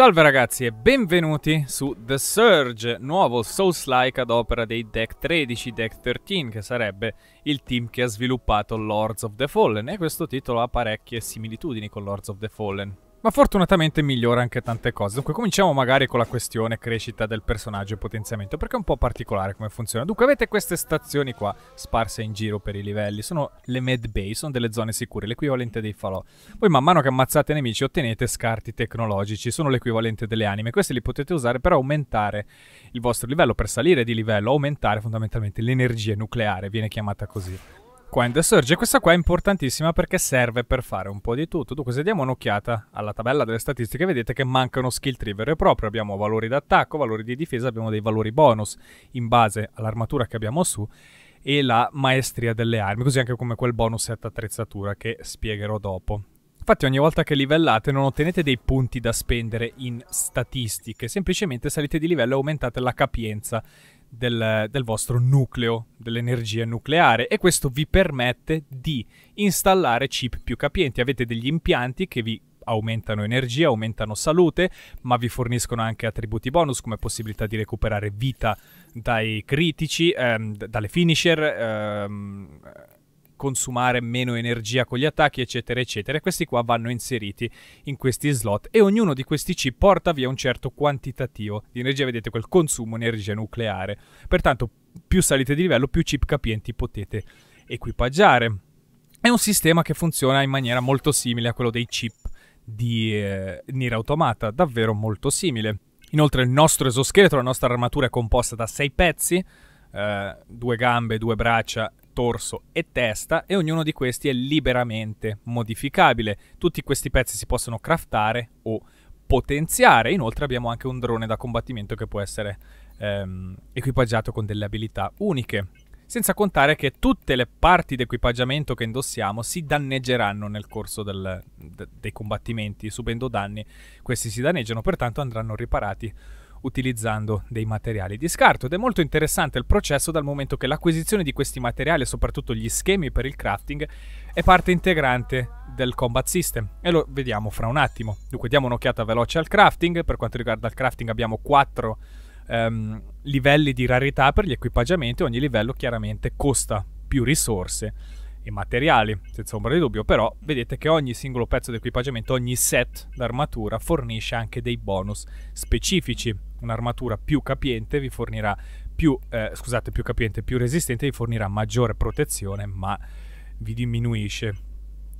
Salve ragazzi e benvenuti su The Surge, nuovo Souls-like ad opera dei Deck 13, Deck 13 che sarebbe il team che ha sviluppato Lords of the Fallen e questo titolo ha parecchie similitudini con Lords of the Fallen ma fortunatamente migliora anche tante cose. Dunque cominciamo magari con la questione crescita del personaggio e potenziamento, perché è un po' particolare come funziona. Dunque avete queste stazioni qua, sparse in giro per i livelli, sono le med bay, sono delle zone sicure, l'equivalente dei falò. Voi man mano che ammazzate nemici ottenete scarti tecnologici, sono l'equivalente delle anime. Queste li potete usare per aumentare il vostro livello, per salire di livello, aumentare fondamentalmente l'energia nucleare, viene chiamata così. Quando sorge questa qua è importantissima perché serve per fare un po' di tutto. Dunque se diamo un'occhiata alla tabella delle statistiche vedete che mancano skill tree vero e proprio. Abbiamo valori d'attacco, valori di difesa, abbiamo dei valori bonus in base all'armatura che abbiamo su e la maestria delle armi, così anche come quel bonus set attrezzatura che spiegherò dopo. Infatti ogni volta che livellate non ottenete dei punti da spendere in statistiche, semplicemente salite di livello e aumentate la capienza del, del vostro nucleo, dell'energia nucleare e questo vi permette di installare chip più capienti. Avete degli impianti che vi aumentano energia, aumentano salute, ma vi forniscono anche attributi bonus come possibilità di recuperare vita dai critici, ehm, dalle finisher. Ehm, consumare meno energia con gli attacchi, eccetera, eccetera. E Questi qua vanno inseriti in questi slot e ognuno di questi chip porta via un certo quantitativo di energia, vedete quel consumo energia nucleare. Pertanto più salite di livello, più chip capienti potete equipaggiare. È un sistema che funziona in maniera molto simile a quello dei chip di eh, Nier Automata, davvero molto simile. Inoltre il nostro esoscheletro, la nostra armatura è composta da sei pezzi, eh, due gambe, due braccia torso e testa e ognuno di questi è liberamente modificabile. Tutti questi pezzi si possono craftare o potenziare. Inoltre abbiamo anche un drone da combattimento che può essere ehm, equipaggiato con delle abilità uniche. Senza contare che tutte le parti d'equipaggiamento che indossiamo si danneggeranno nel corso del, de, dei combattimenti, subendo danni. Questi si danneggiano, pertanto andranno riparati utilizzando dei materiali di scarto ed è molto interessante il processo dal momento che l'acquisizione di questi materiali e soprattutto gli schemi per il crafting è parte integrante del combat system e lo vediamo fra un attimo. Dunque diamo un'occhiata veloce al crafting, per quanto riguarda il crafting abbiamo 4 ehm, livelli di rarità per gli equipaggiamenti, ogni livello chiaramente costa più risorse e materiali, senza ombra di dubbio, però vedete che ogni singolo pezzo di equipaggiamento, ogni set d'armatura fornisce anche dei bonus specifici un'armatura più capiente vi fornirà più, eh, scusate, più capiente, più resistente vi fornirà maggiore protezione, ma vi diminuisce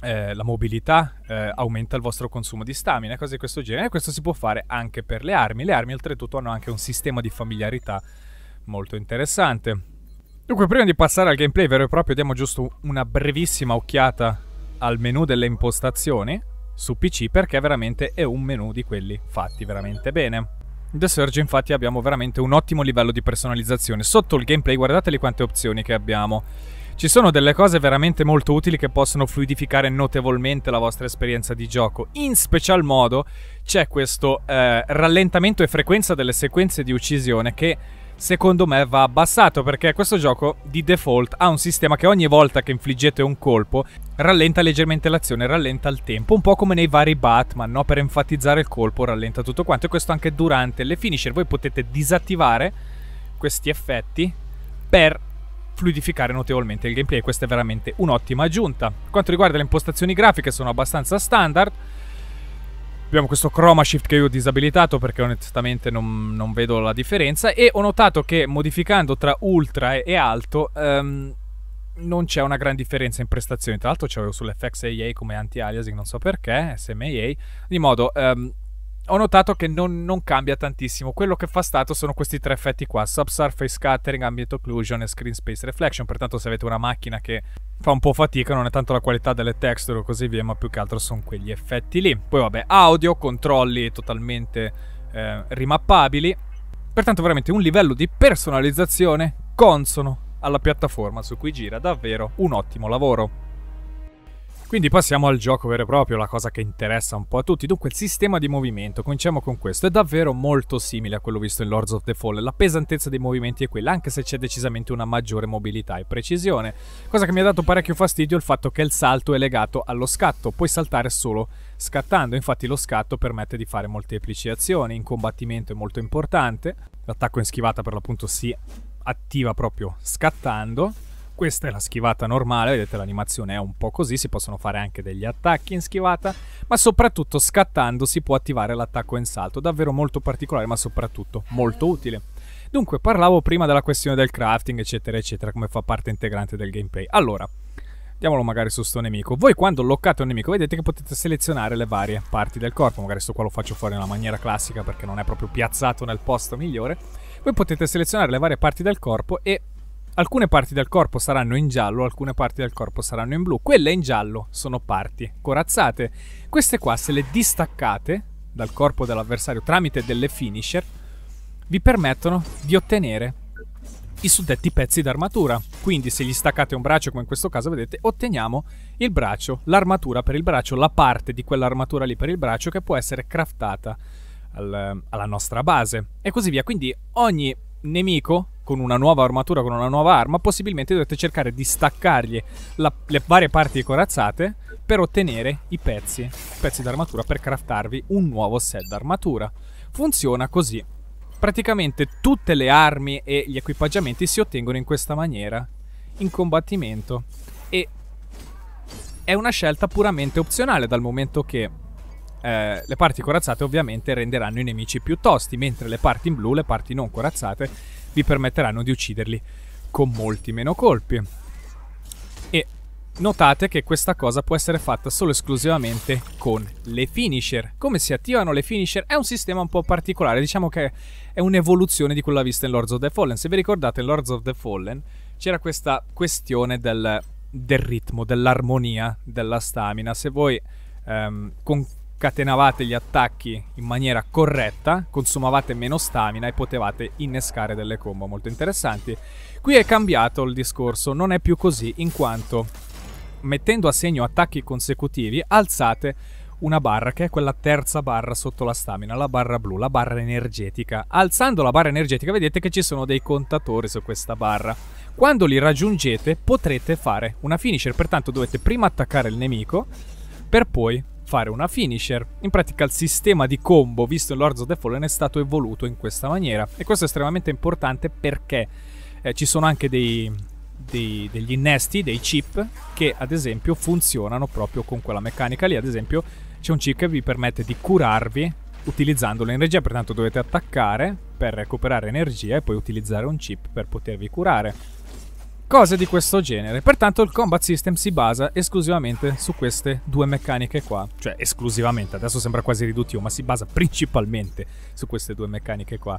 eh, la mobilità, eh, aumenta il vostro consumo di stamina, cose di questo genere. E questo si può fare anche per le armi. Le armi, oltretutto, hanno anche un sistema di familiarità molto interessante. Dunque, prima di passare al gameplay vero e proprio, diamo giusto una brevissima occhiata al menu delle impostazioni su PC perché veramente è un menu di quelli fatti veramente bene. The Surge infatti abbiamo veramente un ottimo livello di personalizzazione. Sotto il gameplay guardateli quante opzioni che abbiamo. Ci sono delle cose veramente molto utili che possono fluidificare notevolmente la vostra esperienza di gioco. In special modo c'è questo eh, rallentamento e frequenza delle sequenze di uccisione che secondo me va abbassato perché questo gioco di default ha un sistema che ogni volta che infliggete un colpo rallenta leggermente l'azione, rallenta il tempo, un po' come nei vari Batman, no? per enfatizzare il colpo rallenta tutto quanto e questo anche durante le finisher voi potete disattivare questi effetti per fluidificare notevolmente il gameplay, questa è veramente un'ottima aggiunta. Quanto riguarda le impostazioni grafiche sono abbastanza standard, Abbiamo questo chroma shift che io ho disabilitato perché onestamente non, non vedo la differenza e ho notato che modificando tra ultra e, alto um, non c'è una gran differenza in prestazioni. Tra l'altro c'avevo sull'FXAA come anti-aliasing, non so perché, SMAA. di modo... Um, ho notato che non, non, cambia tantissimo. Quello che fa stato sono questi tre effetti qua: subsurface scattering, ambient occlusion e screen space reflection. Pertanto, se avete una macchina che fa un po' fatica, non è tanto la qualità delle texture o così via, ma più che altro sono quegli effetti lì. Poi, vabbè, audio, controlli totalmente eh, rimappabili. Pertanto, veramente un livello di personalizzazione consono alla piattaforma su cui gira davvero un ottimo lavoro. Quindi passiamo al gioco vero e proprio, la cosa che interessa un po' a tutti. Dunque, il sistema di movimento, cominciamo con questo, è davvero molto simile a quello visto in Lords of the Fall. La pesantezza dei movimenti è quella, anche se c'è decisamente una maggiore mobilità e precisione. Cosa che mi ha dato parecchio fastidio è il fatto che il salto è legato allo scatto, puoi saltare solo scattando. Infatti lo scatto permette di fare molteplici azioni, in combattimento è molto importante. L'attacco in schivata per l'appunto si attiva proprio scattando questa è la schivata normale, vedete l'animazione è un po' così, si possono fare anche degli attacchi in schivata, ma soprattutto scattando si può attivare l'attacco in salto, davvero molto particolare ma soprattutto molto utile. Dunque, parlavo prima della questione del crafting, eccetera, eccetera, come fa parte integrante del gameplay. Allora, Diamolo magari su sto nemico. Voi quando loccate un nemico vedete che potete selezionare le varie parti del corpo. Magari sto qua lo faccio fuori nella maniera classica perché non è proprio piazzato nel posto migliore. Voi potete selezionare le varie parti del corpo e Alcune parti del corpo saranno in giallo, alcune parti del corpo saranno in blu. Quelle in giallo sono parti corazzate. Queste qua, se le distaccate dal corpo dell'avversario tramite delle finisher, vi permettono di ottenere i suddetti pezzi d'armatura. Quindi se gli staccate un braccio, come in questo caso vedete, otteniamo il braccio, l'armatura per il braccio, la parte di quell'armatura lì per il braccio che può essere craftata al, alla nostra base e così via. Quindi ogni nemico con una nuova armatura, con una nuova arma, possibilmente dovete cercare di staccargli la, le varie parti corazzate per ottenere i pezzi, pezzi d'armatura per craftarvi un nuovo set d'armatura. Funziona così. Praticamente tutte le armi e gli equipaggiamenti si ottengono in questa maniera, in combattimento. E è una scelta puramente opzionale dal momento che eh, le parti corazzate ovviamente renderanno i nemici più tosti, mentre le parti in blu, le parti non corazzate, vi permetteranno di ucciderli con molti meno colpi. E notate che questa cosa può essere fatta solo esclusivamente con le finisher. Come si attivano le finisher è un sistema un po' particolare, diciamo che è un'evoluzione di quella vista in Lords of the Fallen. Se vi ricordate in Lords of the Fallen c'era questa questione del, del ritmo, dell'armonia, della stamina. Se voi ehm, con catenavate gli attacchi in maniera corretta, consumavate meno stamina e potevate innescare delle combo molto interessanti. Qui è cambiato il discorso, non è più così in quanto mettendo a segno attacchi consecutivi alzate una barra che è quella terza barra sotto la stamina, la barra blu, la barra energetica. Alzando la barra energetica vedete che ci sono dei contatori su questa barra. Quando li raggiungete potrete fare una finisher, pertanto dovete prima attaccare il nemico per poi fare una finisher. In pratica il sistema di combo visto in Lords of the Fallen è stato evoluto in questa maniera e questo è estremamente importante perché eh, ci sono anche dei, dei, degli innesti, dei chip che ad esempio funzionano proprio con quella meccanica lì, ad esempio c'è un chip che vi permette di curarvi utilizzando l'energia, pertanto dovete attaccare per recuperare energia e poi utilizzare un chip per potervi curare cose di questo genere. Pertanto il combat system si basa esclusivamente su queste due meccaniche qua, cioè esclusivamente, adesso sembra quasi riduttivo, ma si basa principalmente su queste due meccaniche qua.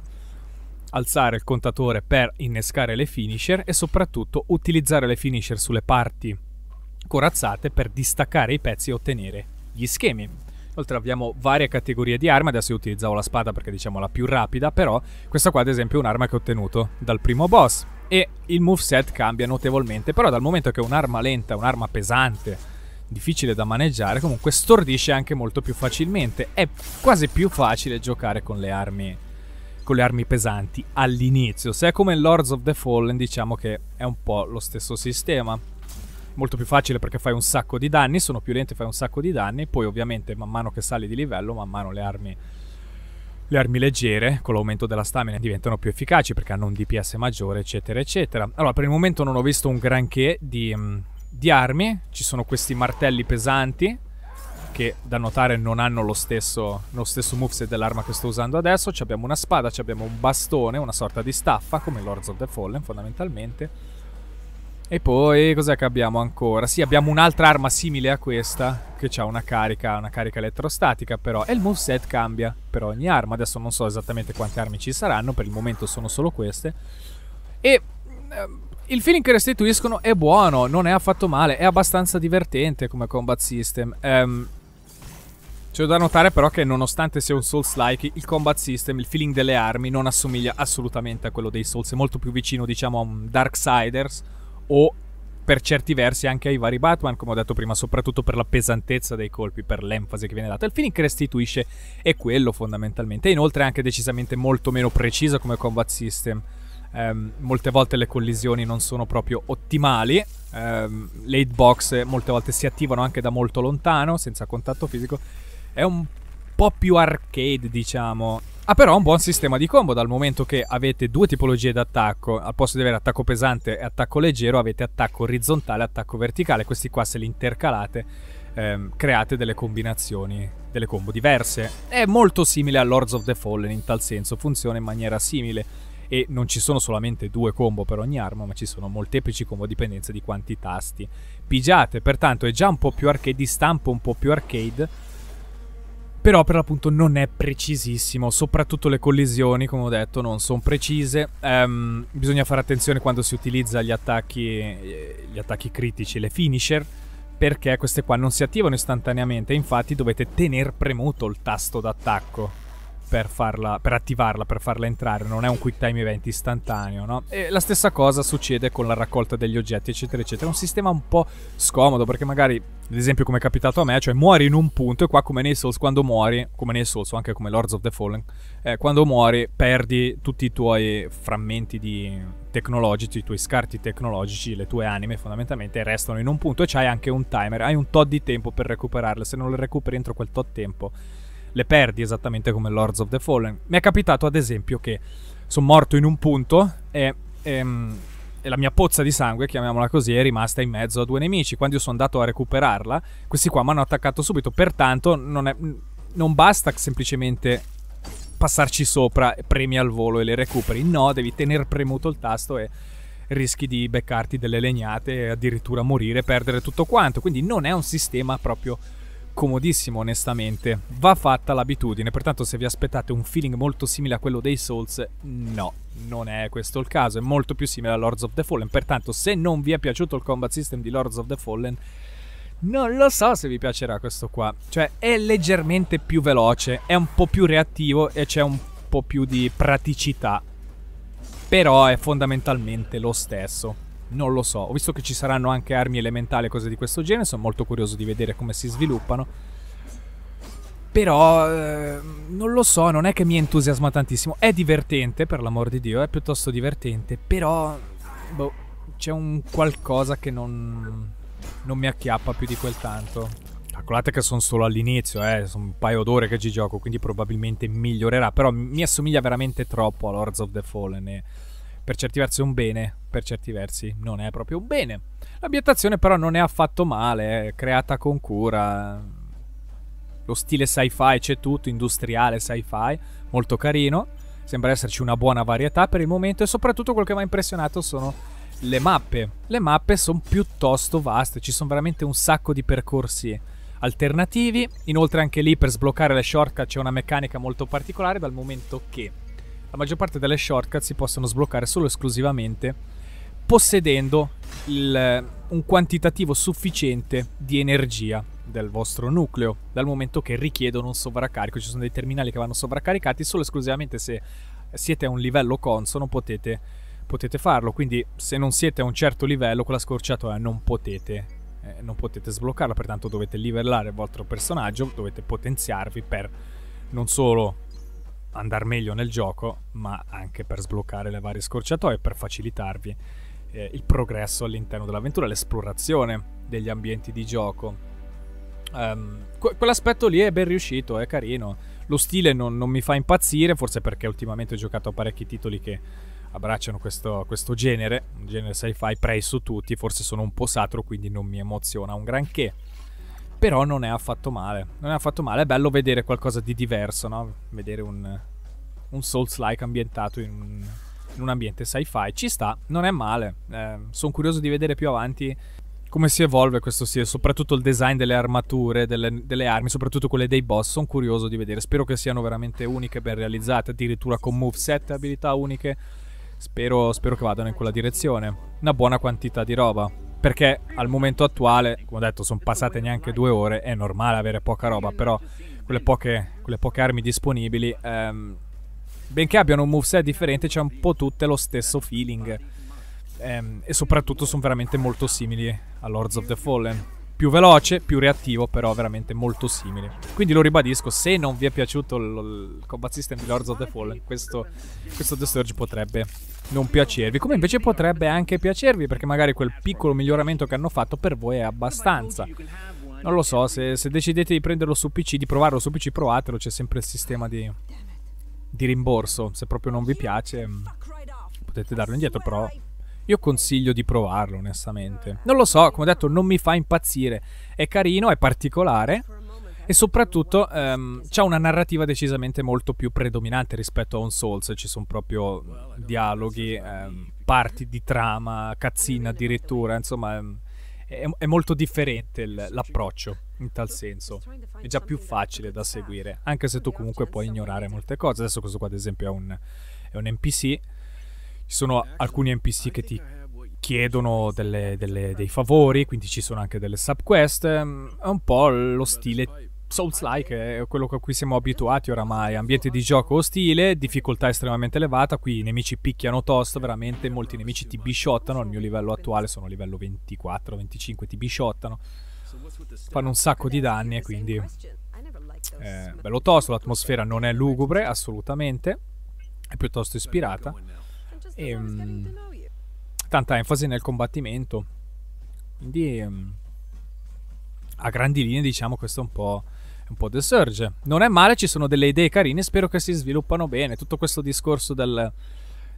Alzare il contatore per innescare le finisher e soprattutto utilizzare le finisher sulle parti corazzate per distaccare i pezzi e ottenere gli schemi. Oltre abbiamo varie categorie di armi, adesso io utilizzavo la spada perché diciamo la più rapida, però questa qua ad esempio è un'arma che ho ottenuto dal primo boss e il moveset cambia notevolmente, però dal momento che è un'arma lenta, un'arma pesante, difficile da maneggiare, comunque stordisce anche molto più facilmente, è quasi più facile giocare con le armi con le armi pesanti all'inizio. Se è come Lords of the Fallen, diciamo che è un po' lo stesso sistema. Molto più facile perché fai un sacco di danni, sono più lenti, fai un sacco di danni, poi ovviamente man mano che sali di livello, man mano le armi le armi leggere, con l'aumento della stamina, diventano più efficaci perché hanno un DPS maggiore, eccetera, eccetera. Allora, per il momento non ho visto un granché di, mm, di armi. Ci sono questi martelli pesanti, che da notare non hanno lo stesso, lo stesso moveset dell'arma che sto usando adesso. Ci abbiamo una spada, ci abbiamo un bastone, una sorta di staffa, come Lords of the Fallen fondamentalmente. E poi cos'è che abbiamo ancora? Sì, abbiamo un'altra arma simile a questa, che ha una carica, una carica elettrostatica però, e il moveset cambia per ogni arma. Adesso non so esattamente quante armi ci saranno, per il momento sono solo queste. E ehm, il feeling che restituiscono è buono, non è affatto male, è abbastanza divertente come combat system. Um, c'è da notare però che nonostante sia un Souls-like, il combat system, il feeling delle armi non assomiglia assolutamente a quello dei Souls, è molto più vicino diciamo a un Darksiders o per certi versi anche ai vari Batman, come ho detto prima, soprattutto per la pesantezza dei colpi, per l'enfasi che viene data. Il film restituisce è quello fondamentalmente, e inoltre è anche decisamente molto meno preciso come combat system. Um, molte volte le collisioni non sono proprio ottimali, um, le hitbox molte volte si attivano anche da molto lontano, senza contatto fisico. È un po' più arcade, diciamo, ha però un buon sistema di combo dal momento che avete due tipologie di attacco, al posto di avere attacco pesante e attacco leggero avete attacco orizzontale e attacco verticale, questi qua se li intercalate ehm, create delle combinazioni, delle combo diverse. È molto simile a Lords of the Fallen in tal senso, funziona in maniera simile e non ci sono solamente due combo per ogni arma, ma ci sono molteplici combo a dipendenza di quanti tasti pigiate, pertanto è già un po' più arcade, di stampo un po' più arcade però per l'appunto non è precisissimo, soprattutto le collisioni, come ho detto, non sono precise. Um, bisogna fare attenzione quando si utilizza gli attacchi, eh, gli attacchi critici, le finisher, perché queste qua non si attivano istantaneamente, infatti dovete tenere premuto il tasto d'attacco per, farla, per attivarla, per farla entrare, non è un quick time event istantaneo, no? E la stessa cosa succede con la raccolta degli oggetti, eccetera, eccetera. È un sistema un po' scomodo perché magari, ad esempio come è capitato a me, cioè muori in un punto e qua come nei Souls, quando muori, come nei Souls o anche come Lords of the Fallen, eh, quando muori perdi tutti i tuoi frammenti di tecnologici, i tuoi scarti tecnologici, le tue anime fondamentalmente restano in un punto e c'hai anche un timer, hai un tot di tempo per recuperarle, se non le recuperi entro quel tot tempo le perdi esattamente come Lords of the Fallen. Mi è capitato ad esempio che sono morto in un punto e, e, ehm, e, la mia pozza di sangue, chiamiamola così, è rimasta in mezzo a due nemici. Quando io sono andato a recuperarla, questi qua mi hanno attaccato subito, pertanto non, è, non basta semplicemente passarci sopra, premi al volo e le recuperi. No, devi tenere premuto il tasto e rischi di beccarti delle legnate e addirittura morire, perdere tutto quanto. Quindi non è un sistema proprio comodissimo onestamente. Va fatta l'abitudine, pertanto se vi aspettate un feeling molto simile a quello dei Souls, no, non è questo il caso, è molto più simile a Lords of the Fallen, pertanto se non vi è piaciuto il combat system di Lords of the Fallen, non lo so se vi piacerà questo qua. Cioè è leggermente più veloce, è un po' più reattivo e c'è un po' più di praticità. Però è fondamentalmente lo stesso non lo so. Ho visto che ci saranno anche armi elementali e cose di questo genere, sono molto curioso di vedere come si sviluppano. Però eh, non lo so, non è che mi entusiasma tantissimo. È divertente, per l'amor di Dio, è piuttosto divertente, però boh, c'è un qualcosa che non, non mi acchiappa più di quel tanto. Calcolate che sono solo all'inizio, eh, sono un paio d'ore che ci gioco, quindi probabilmente migliorerà, però mi assomiglia veramente troppo a Lords of the Fallen. E per certi versi è un bene, per certi versi non è proprio un bene. L'ambientazione però non è affatto male, è creata con cura. Lo stile sci-fi c'è tutto, industriale sci-fi, molto carino. Sembra esserci una buona varietà per il momento e soprattutto quel che mi ha impressionato sono le mappe. Le mappe sono piuttosto vaste, ci sono veramente un sacco di percorsi alternativi. Inoltre anche lì per sbloccare le shortcut c'è una meccanica molto particolare dal momento che la maggior parte delle shortcut si possono sbloccare solo e esclusivamente possedendo il, eh, un quantitativo sufficiente di energia del vostro nucleo, dal momento che richiedono un sovraccarico. Ci sono dei terminali che vanno sovraccaricati solo e esclusivamente se siete a un livello consono potete, potete farlo. Quindi se non siete a un certo livello, quella scorciatoia non potete eh, non potete sbloccarla, pertanto dovete livellare il vostro personaggio, dovete potenziarvi per non solo andare meglio nel gioco, ma anche per sbloccare le varie scorciatoie, per facilitarvi eh, il progresso all'interno dell'avventura, l'esplorazione degli ambienti di gioco. Um, que- quell'aspetto lì è ben riuscito, è carino. Lo stile non, non, mi fa impazzire, forse perché ultimamente ho giocato a parecchi titoli che abbracciano questo, questo genere, un genere sci-fi prey su tutti, forse sono un po' satro, quindi non mi emoziona un granché. Però non è affatto male. Non è affatto male. È bello vedere qualcosa di diverso, no? Vedere un, un Souls-like ambientato in un, in un ambiente sci-fi. Ci sta, non è male. Eh, Sono curioso di vedere più avanti come si evolve questo stile, soprattutto il design delle armature, delle, delle armi, soprattutto quelle dei boss. Sono curioso di vedere. Spero che siano veramente uniche, ben realizzate, addirittura con moveset e abilità uniche. Spero, spero che vadano in quella direzione. Una buona quantità di roba perché al momento attuale, come ho detto, sono passate neanche due ore, è normale avere poca roba, però quelle poche, quelle poche armi disponibili, ehm, benché abbiano un moveset differente, c'è un po' tutte lo stesso feeling. Ehm, e soprattutto sono veramente molto simili a Lords of the Fallen più veloce, più reattivo, però veramente molto simile. Quindi lo ribadisco, se non vi è piaciuto il, il combat system di Lords of the Fallen, questo, questo The Surge potrebbe non piacervi, come invece potrebbe anche piacervi, perché magari quel piccolo miglioramento che hanno fatto per voi è abbastanza. Non lo so, se, se decidete di prenderlo su PC, di provarlo su PC, provatelo, c'è sempre il sistema di, di rimborso, se proprio non vi piace mm, potete darlo indietro, però io consiglio di provarlo, onestamente. Non lo so, come ho detto, non mi fa impazzire. È carino, è particolare e soprattutto ehm, c'è una narrativa decisamente molto più predominante rispetto a un Souls, ci sono proprio dialoghi, ehm, parti di trama, cazzina addirittura, insomma ehm, è, è molto differente il, l'approccio in tal senso, è già più facile da seguire, anche se tu comunque puoi ignorare molte cose, adesso questo qua ad esempio è un, è un NPC ci sono alcuni NPC che ti chiedono delle, delle, dei favori, quindi ci sono anche delle subquest. Mm, è un po' lo stile Souls-like, è quello a cui siamo abituati oramai. Ambiente di gioco ostile, difficoltà estremamente elevata, qui i nemici picchiano tosto, veramente molti nemici ti bisciottano. Al mio livello attuale sono livello 24-25, ti bisciottano. Fanno un sacco di danni e quindi... Eh, bello tosto, l'atmosfera non è lugubre assolutamente, è piuttosto ispirata. E, ehm, mh, tanta enfasi nel combattimento. Quindi mh, ehm, a grandi linee diciamo questo è un po', un po' The Surge. Non è male, ci sono delle idee carine, spero che si sviluppano bene. Tutto questo discorso del,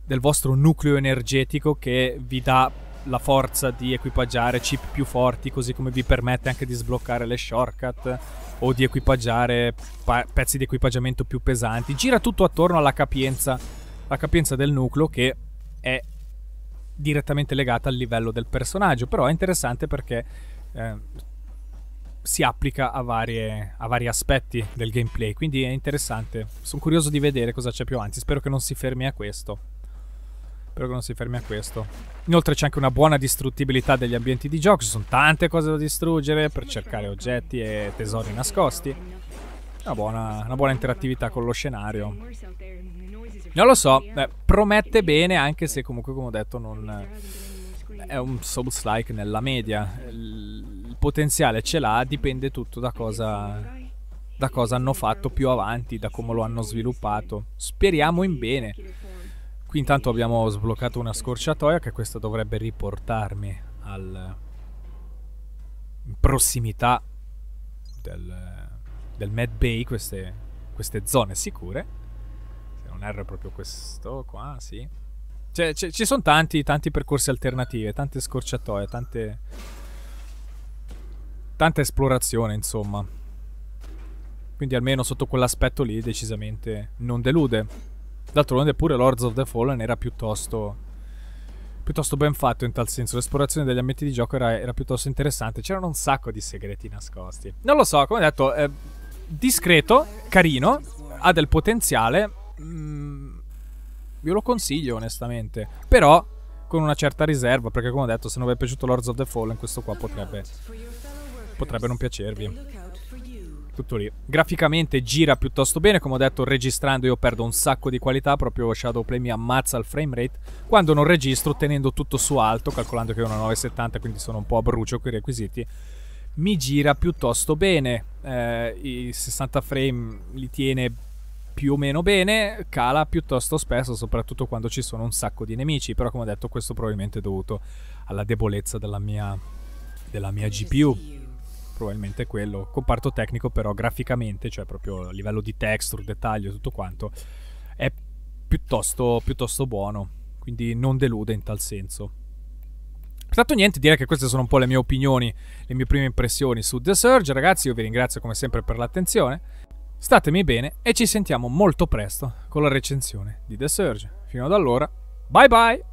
del vostro nucleo energetico che vi dà la forza di equipaggiare chip più forti, così come vi permette anche di sbloccare le shortcut o di equipaggiare pa- pezzi di equipaggiamento più pesanti. Gira tutto attorno alla capienza, la capienza del nucleo che è direttamente legata al livello del personaggio, però è interessante perché eh, si applica a, varie, a, vari aspetti del gameplay, quindi è interessante. Sono curioso di vedere cosa c'è più avanti, spero che non si fermi a questo. Spero che non si fermi a questo. Inoltre c'è anche una buona distruttibilità degli ambienti di gioco, ci sono tante cose da distruggere per cercare oggetti e tesori nascosti. Una buona, una buona interattività con lo scenario. Non lo so, eh, promette bene anche se comunque come ho detto non è un Souls-like nella media. Il potenziale ce l'ha, dipende tutto da cosa, da cosa hanno fatto più avanti, da come lo hanno sviluppato. Speriamo in bene. Qui intanto abbiamo sbloccato una scorciatoia che questo dovrebbe riportarmi al in prossimità del, del Mad Bay, queste, queste zone sicure non erro è proprio questo qua, sì. Cioè, ci sono tanti, tanti percorsi alternativi, tante scorciatoie, tante... Tanta esplorazione, insomma. Quindi almeno sotto quell'aspetto lì decisamente non delude. D'altronde pure Lords of the Fallen era piuttosto piuttosto ben fatto in tal senso. L'esplorazione degli ambienti di gioco era, era piuttosto interessante. C'erano un sacco di segreti nascosti. Non lo so, come detto, è eh, discreto, carino, ha del potenziale. Mh, Ve lo consiglio onestamente. Però con una certa riserva, perché come ho detto, se non vi è piaciuto Lords of the Fallen, questo qua potrebbe, potrebbe non piacervi. Tutto lì. Graficamente gira piuttosto bene, come ho detto, registrando io perdo un sacco di qualità, proprio Shadowplay mi ammazza il frame rate quando non registro tenendo tutto su alto, calcolando che è una 970, quindi sono un po' a brucio con i requisiti. Mi gira piuttosto bene, eh, i 60 frame li tiene più o meno bene, cala piuttosto spesso, soprattutto quando ci sono un sacco di nemici. Però, come ho detto, questo probabilmente è dovuto alla debolezza della mia, della mia GPU. Probabilmente quello. Comparto tecnico, però, graficamente, cioè proprio a livello di texture, dettaglio e tutto quanto, è piuttosto, piuttosto buono. Quindi non delude in tal senso. Pertanto niente, direi che queste sono un po' le mie opinioni, le mie prime impressioni su The Surge. Ragazzi, io vi ringrazio come sempre per l'attenzione. Statemi bene e ci sentiamo molto presto con la recensione di The Surge. Fino ad allora, bye bye!